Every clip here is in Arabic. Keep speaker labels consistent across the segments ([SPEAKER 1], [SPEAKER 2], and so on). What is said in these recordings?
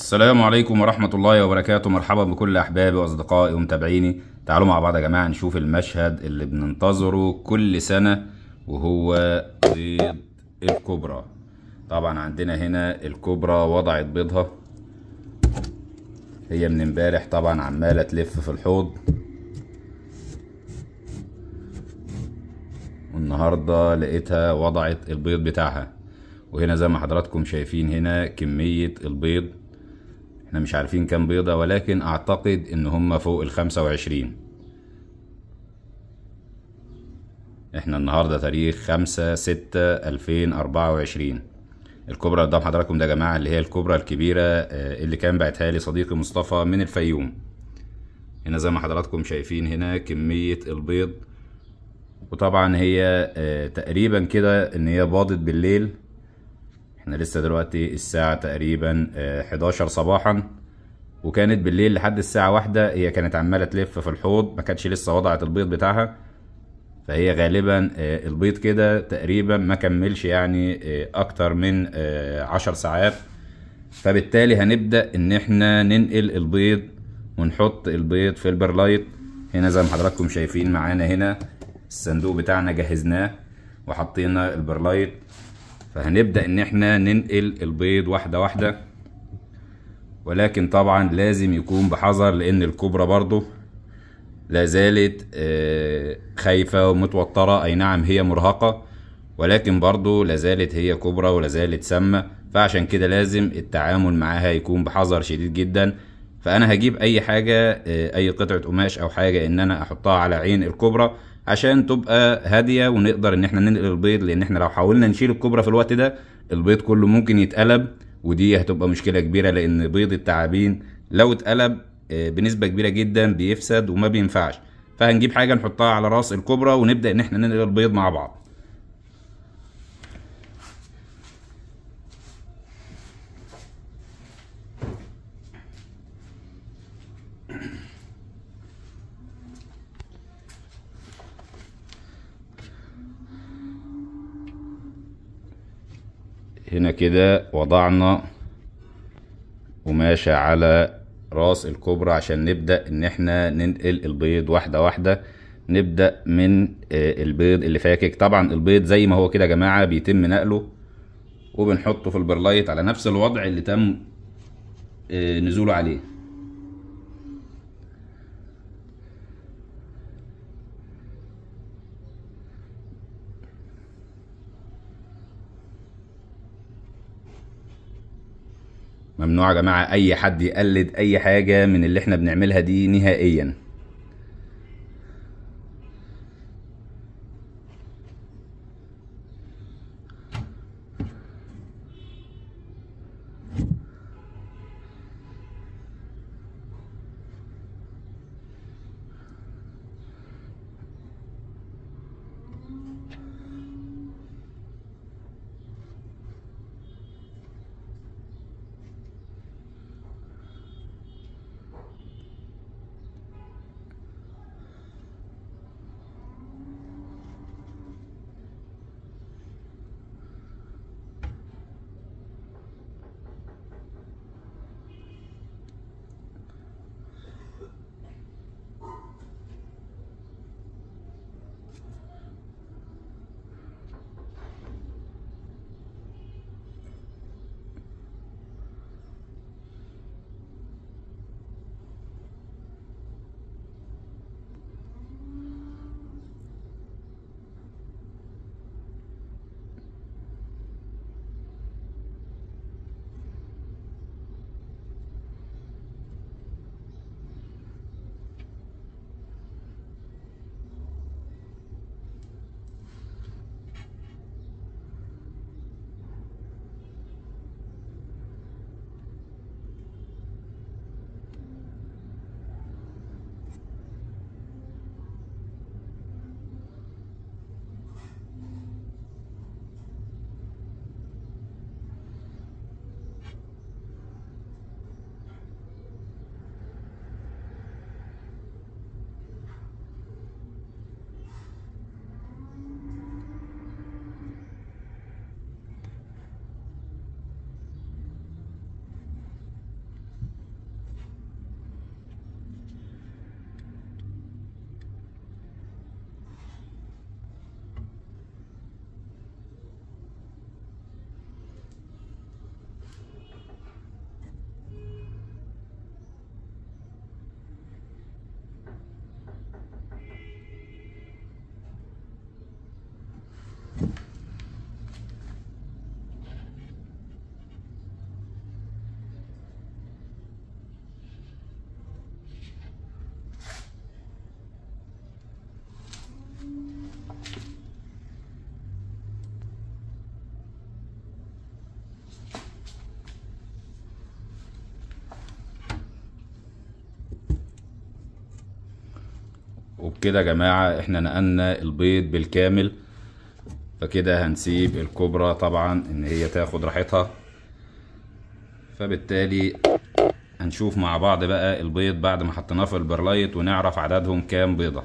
[SPEAKER 1] السلام عليكم ورحمة الله وبركاته مرحبا بكل أحبابي وأصدقائي ومتابعيني تعالوا مع بعض يا جماعة نشوف المشهد اللي بننتظره كل سنة وهو بيض الكبرى طبعا عندنا هنا الكبرى وضعت بيضها هي من امبارح طبعا عمالة تلف في الحوض والنهاردة لقيتها وضعت البيض بتاعها وهنا زي ما حضراتكم شايفين هنا كمية البيض احنا مش عارفين كام بيضة ولكن اعتقد ان هم فوق الخمسة وعشرين احنا النهاردة تاريخ خمسة ستة الفين اربعة وعشرين الكبرى قدام حضراتكم ده يا جماعة اللي هي الكبرى الكبيرة آه، اللي كان بعتها لي صديقي مصطفى من الفيوم هنا زي ما حضراتكم شايفين هنا كمية البيض وطبعا هي آه، تقريبا كده ان هي باضت بالليل احنا لسه دلوقتي الساعة تقريبا 11 آه، صباحا وكانت بالليل لحد الساعة واحدة هي كانت عمالة تلف في الحوض ما كانتش لسه وضعت البيض بتاعها فهي غالبا آه، البيض كده تقريبا ما كملش يعني آه، اكتر من عشر ساعات فبالتالي هنبدأ ان احنا ننقل البيض ونحط البيض في البرلايت هنا زي ما حضراتكم شايفين معانا هنا الصندوق بتاعنا جهزناه وحطينا البرلايت فهنبدأ ان احنا ننقل البيض واحدة واحدة ولكن طبعا لازم يكون بحذر لان الكوبرا برضو لا زالت آه، خايفة ومتوترة اي نعم هي مرهقة ولكن برضو لازالت هي كبرى ولازالت سامة فعشان كده لازم التعامل معاها يكون بحذر شديد جدا فانا هجيب اي حاجة آه، اي قطعة قماش او حاجة ان انا احطها على عين الكبرى عشان تبقى هاديه ونقدر ان احنا ننقل البيض لان احنا لو حاولنا نشيل الكوبرا في الوقت ده البيض كله ممكن يتقلب ودي هتبقى مشكله كبيره لان بيض التعابين لو اتقلب آه، بنسبه كبيره جدا بيفسد وما بينفعش فهنجيب حاجه نحطها على راس الكوبرا ونبدا ان احنا ننقل البيض مع بعض هنا كده وضعنا قماشة على راس الكوبرا عشان نبدأ ان احنا ننقل البيض واحدة واحدة نبدأ من آه، البيض اللي فاكك طبعا البيض زي ما هو كده يا جماعة بيتم نقله وبنحطه في البرلايت على نفس الوضع اللي تم آه، نزوله عليه ممنوع يا جماعه اي حد يقلد اي حاجه من اللي احنا بنعملها دي نهائيا وبكده يا جماعة احنا نقلنا البيض بالكامل فكده هنسيب الكوبرا طبعا ان هي تاخد راحتها فبالتالي هنشوف مع بعض بقى البيض بعد ما حطيناه في البرلايت ونعرف عددهم كام بيضة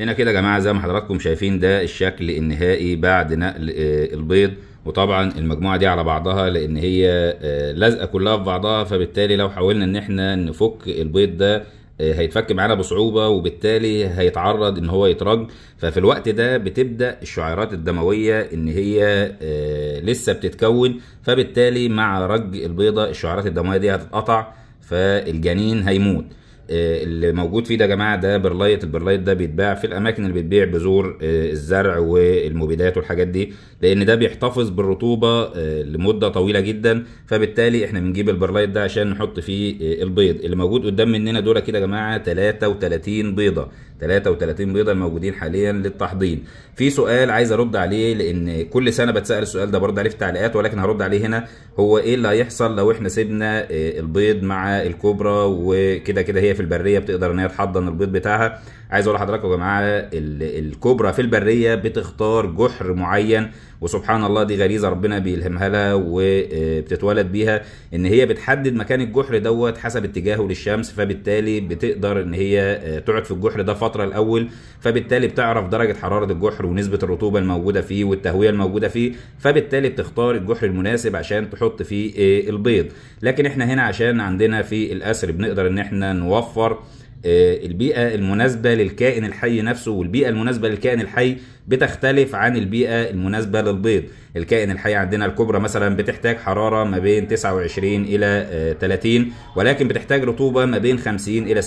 [SPEAKER 1] هنا كده يا جماعة زي ما حضراتكم شايفين ده الشكل النهائي بعد نقل آه، البيض وطبعا المجموعة دي على بعضها لان هي آه، لازقة كلها في بعضها فبالتالي لو حاولنا ان احنا نفك البيض ده آه، هيتفك معانا بصعوبه وبالتالي هيتعرض ان هو يترج ففي الوقت ده بتبدا الشعيرات الدمويه ان هي آه، لسه بتتكون فبالتالي مع رج البيضه الشعيرات الدمويه دي هتتقطع فالجنين هيموت آه، اللي موجود فيه ده يا جماعه ده برلايت البرلايت ده بيتباع في الاماكن اللي بتبيع بذور آه، الزرع والمبيدات والحاجات دي لان ده بيحتفظ بالرطوبه آه، لمده طويله جدا فبالتالي احنا بنجيب البرلايت ده عشان نحط فيه البيض اللي موجود قدام مننا دول كده يا جماعه 33 بيضه 33 بيضه الموجودين حاليا للتحضير في سؤال عايز ارد عليه لان كل سنه بتسال السؤال ده برده عليه في التعليقات ولكن هرد عليه هنا هو ايه اللي هيحصل لو احنا سيبنا آه، البيض مع الكوبرا وكده كده هي في البريه بتقدر ان هي تحضن البيض بتاعها عايز اقول لحضراتكم يا جماعه الكوبرا في البريه بتختار جحر معين وسبحان الله دي غريزه ربنا بيلهمها لها وبتتولد آه، بيها ان هي بتحدد مكان الجحر دوت حسب اتجاهه للشمس فبالتالي بتقدر ان هي آه، تقعد في الجحر ده الفتره الاول فبالتالي بتعرف درجه حراره الجحر ونسبه الرطوبه الموجوده فيه والتهويه الموجوده فيه فبالتالي بتختار الجحر المناسب عشان تحط فيه آه، البيض لكن احنا هنا عشان عندنا في الاسر بنقدر ان احنا نوفر آه، البيئه المناسبه للكائن الحي نفسه والبيئه المناسبه للكائن الحي بتختلف عن البيئه المناسبه للبيض الكائن الحي عندنا الكبرى مثلا بتحتاج حراره ما بين 29 الى 30 آه، ولكن بتحتاج رطوبه ما بين 50 الى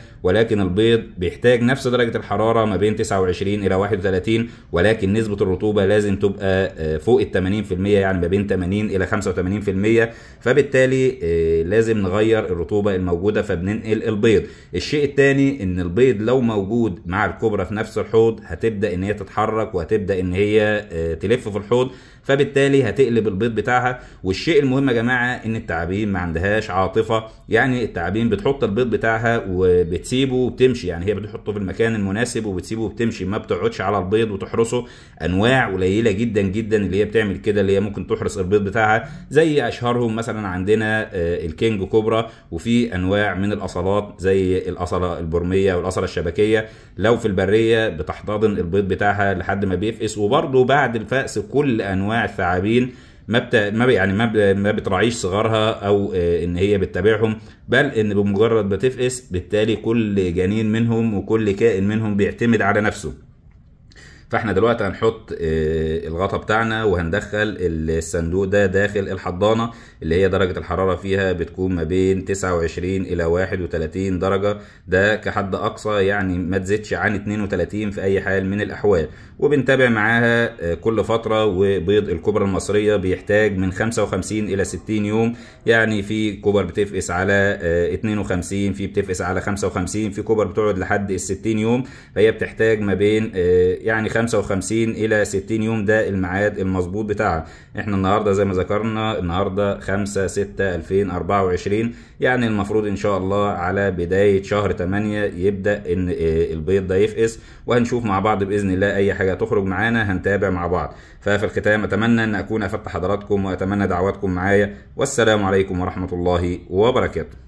[SPEAKER 1] 60% ولكن البيض بيحتاج نفس درجه الحراره ما بين 29 الى 31 ولكن نسبه الرطوبه لازم تبقى آه، فوق ال 80% يعني ما بين 80 الى 85% فبالتالي آه، لازم نغير الرطوبه الموجوده فبننقل البيض الشيء الثاني ان البيض لو موجود مع الكبرى في نفس الحوض هتبدا ان هي تتحرك وهتبدا ان هي آه، تلف في الحوض فبالتالي هتقلب البيض بتاعها والشيء المهم يا جماعه ان التعابين ما عندهاش عاطفه يعني التعابين بتحط البيض بتاعها وبتسيبه وبتمشي يعني هي بتحطه في المكان المناسب وبتسيبه وبتمشي ما بتقعدش على البيض وتحرسه انواع قليله جدا جدا اللي هي بتعمل كده اللي هي ممكن تحرس البيض بتاعها زي اشهرهم مثلا عندنا آه، الكينج كوبرا وفي انواع من الاصلات زي الاصله البرميه والاصله الشبكيه لو في البريه بتحتضن البيض بتاعها لحد ما بيفقس وبرده بعد الفأس كل انواع انواع الثعابين ما بت... ما ب... يعني ما, ب... ما بتراعيش صغارها او آه، ان هي بتتابعهم بل ان بمجرد ما تفقس بالتالي كل جنين منهم وكل كائن منهم بيعتمد على نفسه فاحنا دلوقتي هنحط آه، الغطا بتاعنا وهندخل الصندوق ده داخل الحضانه اللي هي درجه الحراره فيها بتكون ما بين 29 الى 31 درجه ده كحد اقصى يعني ما تزيدش عن 32 في اي حال من الاحوال وبنتابع معاها آه، كل فتره وبيض الكوبر المصريه بيحتاج من 55 الى 60 يوم يعني في كوبر بتفقس على 52 آه، في بتفقس على 55 في كوبر بتقعد لحد ال 60 يوم فهي بتحتاج ما بين يعني 55 الى 60 يوم ده الميعاد المظبوط بتاعها احنا النهارده زي ما ذكرنا النهارده 5 6 2024 يعني المفروض ان شاء الله على بدايه شهر 8 يبدا ان آه، البيض ده يفقس وهنشوف مع بعض باذن الله اي حاجه تخرج معانا هنتابع مع بعض ففي الختام اتمنى ان اكون افدت حضراتكم واتمنى دعواتكم معايا والسلام عليكم ورحمه الله وبركاته